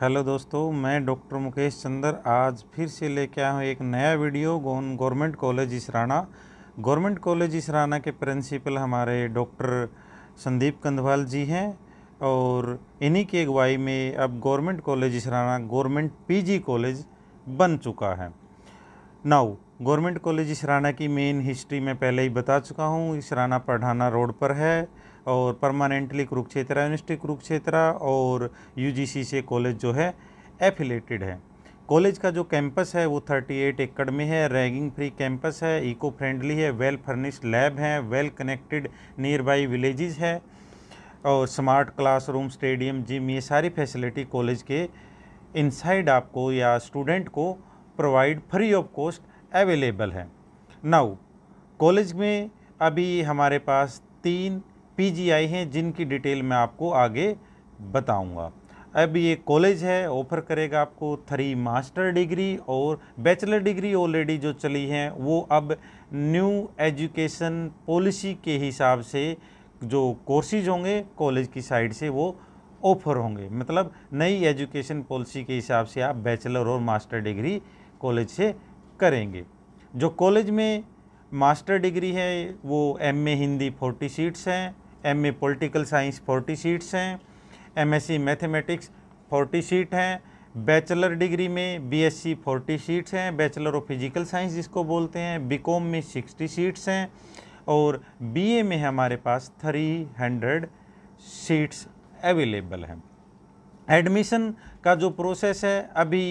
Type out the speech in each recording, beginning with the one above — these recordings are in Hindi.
हेलो दोस्तों मैं डॉक्टर मुकेश चंद्र आज फिर से लेके आया हूँ एक नया video government college Israna government college Israna के प्रिंसिपल हमारे डॉक्टर संदीप कंधवाल जी हैं और इन्हीं की अगुवाई में अब government college Israna government PG college बन चुका है नाउ गवर्नमेंट कॉलेज इसराना की मेन हिस्ट्री मैं पहले ही बता चुका हूँ इसराना पढ़ाना रोड पर है और परमानेंटली कुरुक्षेत्रा यूनिवर्सिटी कुरुक्षेत्र और यूजीसी से कॉलेज जो है एफिलेटेड है कॉलेज का जो कैंपस है वो 38 एकड़ में है रैगिंग फ्री कैंपस है इको फ्रेंडली है वेल फर्निश्ड लैब है well connected near by villages है और स्मार्ट क्लासरूम स्टेडियम जिम ये सारी फैसिलिटी कॉलेज के इनसाइड आपको या स्टूडेंट को provide free of cost available है नाउ कॉलेज में अभी हमारे पास तीन पीजीआई हैं जिनकी डिटेल मैं आपको आगे बताऊंगा अब ये कॉलेज है ऑफर करेगा आपको थ्री मास्टर डिग्री और बैचलर डिग्री ऑलरेडी जो चली हैं वो अब न्यू एजुकेशन पॉलिसी के हिसाब से जो कोर्सेज होंगे कॉलेज की साइड से वो ऑफर होंगे मतलब नई एजुकेशन पॉलिसी के हिसाब से आप बैचलर और मास्टर डिग्री कॉलेज से करेंगे जो कॉलेज में मास्टर डिग्री है वो M A Hindi forty seats हैं M A political science forty seats हैं M S C mathematics forty seat हैं बैचलर डिग्री में B S C forty seats हैं बैचलर ऑफ फिजिकल साइंस जिसको बोलते हैं बी कॉम में सिक्सटी सीट्स हैं और बी ए में हमारे पास थ्री हंड्रेड सीट्स अवेलेबल हैं एडमिशन का जो प्रोसेस है अभी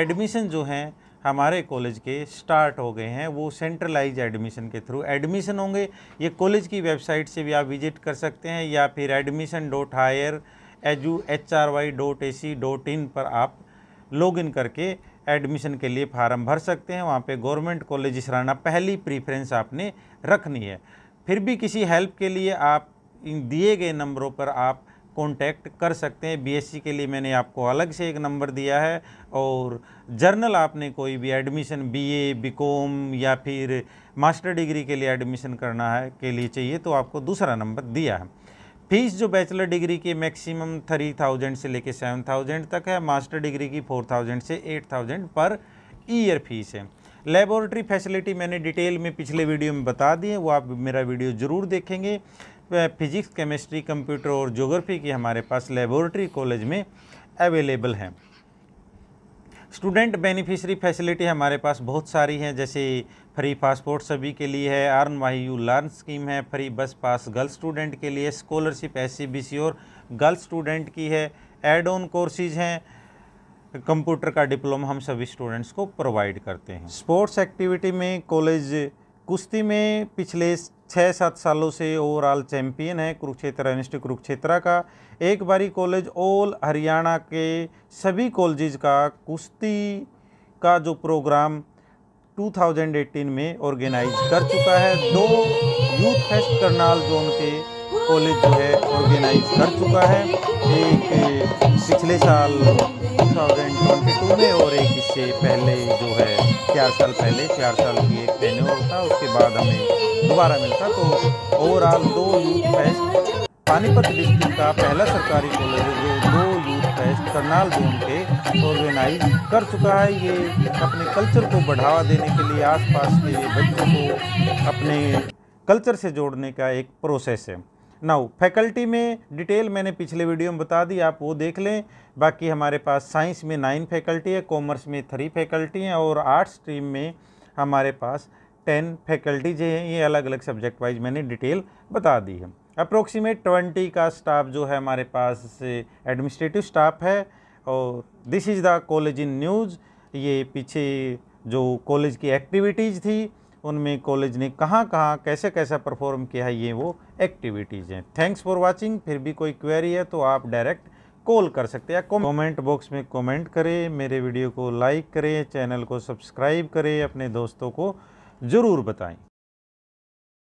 एडमिशन जो हैं हमारे कॉलेज के स्टार्ट हो गए हैं वो सेंट्रलाइज एडमिशन के थ्रू एडमिशन होंगे ये कॉलेज की वेबसाइट से भी आप विजिट कर सकते हैं या फिर admission dot higher edu H R Y dot A C dot in पर आप लॉग इन करके एडमिशन के लिए फार्म भर सकते हैं वहाँ पे गवर्नमेंट कॉलेज इसराना पहली प्रीफ्रेंस आपने रखनी है फिर भी किसी हेल्प के लिए आप इन दिए गए नंबरों पर आप कांटेक्ट कर सकते हैं बीएससी के लिए मैंने आपको अलग से एक नंबर दिया है और जर्नल आपने कोई भी एडमिशन बीए बीकॉम या फिर मास्टर डिग्री के लिए एडमिशन करना है के लिए चाहिए तो आपको दूसरा नंबर दिया है फीस जो बैचलर डिग्री की मैक्सिमम थ्री थाउजेंड से लेकर सेवन थाउजेंड तक है मास्टर डिग्री की फोर थाउजेंड से eight thousand per year fees है लेबोरेटरी फैसिलिटी मैंने डिटेल में पिछले वीडियो में बता दी है वो आप मेरा वीडियो ज़रूर देखेंगे फिज़िक्स केमिस्ट्री कंप्यूटर और जोग्राफ़ी की हमारे पास लेबोरेटरी कॉलेज में अवेलेबल हैं स्टूडेंट बेनिफिशरी फैसिलिटी हमारे पास बहुत सारी हैं जैसे फ्री पासपोर्ट सभी के लिए है N Y U learn scheme है free bus pass girls student के लिए स्कॉलरशिप एस सी और गर्ल्स स्टूडेंट की है एड ऑन कोर्सेज हैं कंप्यूटर का डिप्लोमा हम सभी स्टूडेंट्स को प्रोवाइड करते हैं स्पोर्ट्स एक्टिविटी में कॉलेज कुश्ती में पिछले छः सात सालों से ओवरऑल चैंपियन है कुरुक्षेत्र एनएसटी कुरुक्षेत्रा का एक बारी कॉलेज ऑल हरियाणा के सभी कॉलेज का कुश्ती का जो प्रोग्राम 2018 में ऑर्गेनाइज कर चुका है दो यूथ फेस्ट करनाल जोन के कॉलेज जो है ऑर्गेनाइज कर चुका है एक पिछले साल 2022 में और एक इससे पहले जो है चार साल पहले चार साल की एक टेन्योर होता उसके बाद हमें दोबारा मिलता तो ओवरऑल दो यूथ फेस्ट पानीपत डिस्ट्रिक्ट का पहला सरकारी कॉलेज है जो दो यूथ फेस्ट करनाल जोन के ऑर्गेनाइज कर चुका है ये अपने कल्चर को बढ़ावा देने के लिए आसपास के बच्चों को अपने कल्चर से जोड़ने का एक प्रोसेस है नाउ फैकल्टी में डिटेल मैंने पिछले वीडियो में बता दी आप वो देख लें बाकी हमारे पास साइंस में नाइन फैकल्टी है कॉमर्स में थ्री फैकल्टी हैं और आर्ट्स स्ट्रीम में हमारे पास टेन फैकल्टीज हैं ये अलग अलग सब्जेक्ट वाइज मैंने डिटेल बता दी है अप्रोक्सीमेट ट्वेंटी का स्टाफ जो है हमारे पास एडमिनिस्ट्रेटिव स्टाफ है और this is the college in news ये पीछे जो कॉलेज की एक्टिविटीज़ थी उनमें कॉलेज ने कहाँ कहाँ कैसे कैसा परफॉर्म किया ये वो एक्टिविटीज़ हैं थैंक्स फॉर वाचिंग फिर भी कोई क्वेरी है तो आप डायरेक्ट कॉल कर सकते हैं कमेंट बॉक्स में कमेंट करें मेरे वीडियो को लाइक करें चैनल को सब्सक्राइब करें अपने दोस्तों को ज़रूर बताएं